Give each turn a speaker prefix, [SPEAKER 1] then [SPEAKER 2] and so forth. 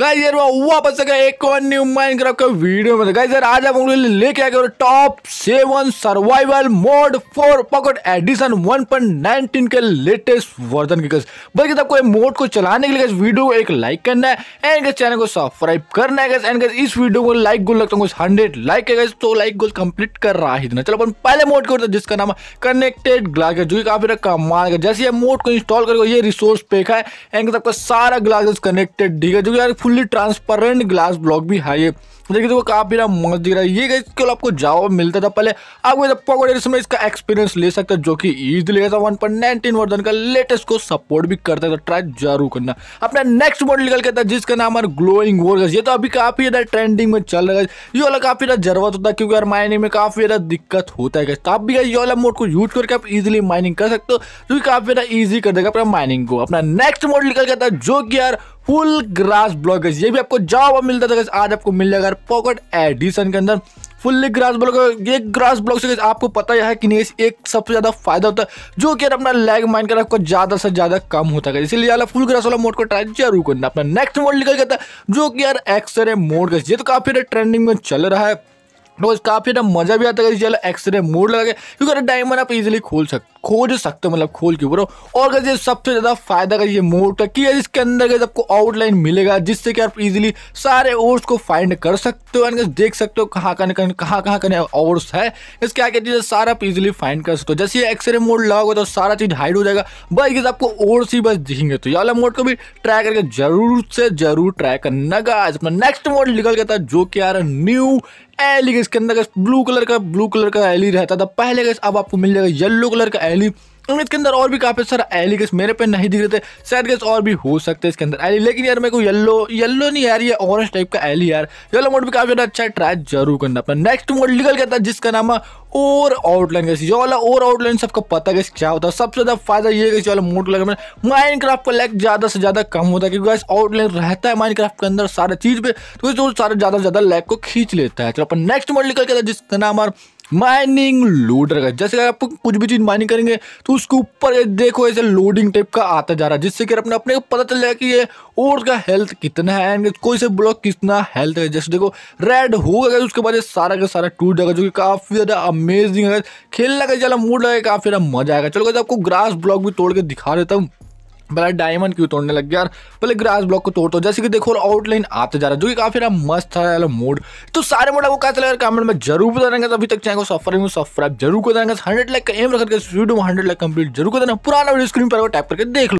[SPEAKER 1] guys यार वापस आ गए एक और न्यू माइनक्राफ्ट का वीडियो में गाइस यार आज आप लोगों ले लेके आ गए top seven survival mode for pocket edition 1.19 के लेटेस्ट वर्जन के गाइस बल्कि तो आपको ये मोड को चलाने के लिए गाइस वीडियो को एक लाइक करना है एंड चैनल को सब्सक्राइब करना है गाइस एंड गाइस इस वीडियो को लाइक गोल लगता हूँ हंड्रेड लाइक है गाइस तो लाइक गोल कंप्लीट कर रहा ही देना चलो अपन पहले मोड को जिसका नाम कनेक्टेड ग्लास जो कि काफी कमाल का जैसे ये मोड को इंस्टॉल करेगा ये रिसोर्स पैक है एंड आपका सारा ग्लासेस कनेक्टेड ठीक है जो कि यार फुल्ली ट्रांसपेरेंट ग्लास ब्लॉक भी है ये देखिए देखो काफ़ी मेरा मस्त दिख रहा है ये गई केवल आपको जाओ मिलता था पहले आपको पॉकेट एडिशन में इसका एक्सपीरियंस ले सकते हो जो कि ईजिली ऐसा वन पॉइंट नाइनटीन वर्जन का लेटेस्ट को सपोर्ट भी करता था ट्राई तो जरूर करना अपना नेक्स्ट मॉडल निकल के था जिसका नाम है ग्लोइंग वोर्गस ये तो अभी काफ़ी ज़्यादा ट्रेंडिंग में चल रहा है ये वाला काफ़ी ज़्यादा जरूरत होता है क्योंकि यार माइनिंग में काफ़ी ज़्यादा दिक्कत होता है तो आप भी ये वाला मोड को यूज करके आप इजिली माइनिंग कर सकते हो जो कि काफ़ी ज़्यादा ईजी कर देगा अपना माइनिंग को अपना नेक्स्ट मॉडल निकल के था जो कि यार फुल ग्रास ब्लॉक ये भी आपको जावा मिलता था आज आपको मिल जाएगा पॉकेट एडिशन के अंदर फुल्ली ग्रास ब्लॉक ये ग्रास ब्लॉक से आपको पता है कि नहीं एक सबसे ज़्यादा फायदा होता है जो कि अपना लैग माइंड कर आपको ज़्यादा से ज़्यादा कम होता है इसीलिए यार फुल ग्रास वाला मोड को ट्राई जरूर करना अपना नेक्स्ट मोड निकल जाता है जो कि यार एक्सरे मोड का ये तो काफ़ी ट्रेंडिंग में चल रहा है तो काफ़ी मज़ा भी आता है चलो एक्सरे मोड लगा के क्योंकि डायमंड आप इजिली खोल सकते खोज सकते हो मतलब खोल के ऊपर और अगर सबसे ज़्यादा फायदा का ये मोड का कि इसके अंदर गए आपको आउटलाइन मिलेगा जिससे कि आप इजीली सारे ओवर्स को फाइंड कर सकते हो एंड देख सकते हो कहाँ कहाँ कहाँ कहाँ कहाँ कहीं ओवर्स है इसके आगे चीज़ें सारा आप इजिली फाइंड कर सकते हो जैसे ये एक्सरे मोड लगाओगे तो सारा चीज़ हाइड हो जाएगा बस बाइक आपको ओवर्स ही बस दिखेंगे तो ये मोड को भी ट्राई करके जरूर से जरूर ट्राई करना गाइस अपना नेक्स्ट मोड निकल गया था जो कि यार न्यू एली इसके अंदर ब्लू कलर का ब्लू कलर का एली रहता था पहले अब आपको मिल जाएगा येलो कलर का एली और इसके अंदर और भी काफ़ी सारा एली गेस मेरे पे नहीं दिख रहे थे शायद गेस और भी हो सकते हैं इसके अंदर एली लेकिन यार मेरे को येलो येलो नहीं यार ये ऑरेंज टाइप का एली यार येलो मोड भी काफ़ी ज़्यादा अच्छा है ट्राई जरूर करना अपना नेक्स्ट मोड निकल गया था जिसका नाम है और आउटलाइन गैस ये वाला और आउटलाइन सबको पता गैस क्या होता है सबसे ज़्यादा फायदा ये गैस वाला मोड लगा माइन क्राफ्ट का लैग ज़्यादा से ज़्यादा कम होता है क्योंकि आउटलाइन रहता है माइन क्राफ्ट के अंदर सारे चीज़ पे तो सारे ज़्यादा से ज़्यादा लैग को खींच लेता है चलो अपन नेक्स्ट मोड निकल गया था जिसका नाम है माइनिंग लोडर का जैसे आप कुछ भी चीज़ माइनिंग करेंगे तो उसके ऊपर देखो ऐसे लोडिंग टाइप का आता जा रहा है जिससे कि अपने अपने पता चल जाएगा कि ये और का हेल्थ कितना है एंड कोई से ब्लॉक कितना हेल्थ है जैसे देखो रेड होगा उसके बाद ये सारा का सारा टूट जाएगा जो कि काफ़ी ज़्यादा अमेजिंग है खेलना का ज़्यादा मूड लगेगा काफ़ी ज़्यादा मजा आएगा चलो आपको ग्रास ब्लॉक भी तोड़ के दिखा देता हूँ भला डायमंड क्यों तोड़ने लग गया और पहले ग्रास ब्लॉक को तोड़ दो तो, जैसे कि देखो आउटलाइन आते जा रहा है जो कि काफी मस्त था मोड तो सारे मोड आपको कैसे लगा कमेंट में जरूर बता देंगे अभी तक चाहे को सफरिंग सब्सक्राइब जरूर को देंगे हंड्रेड लाइक का एम रखकर वीडियो हंड्रेड लाइक कंप्लीट जरूर कर देना पुराना वीडियो स्क्रीन पर टाइप करके देख लो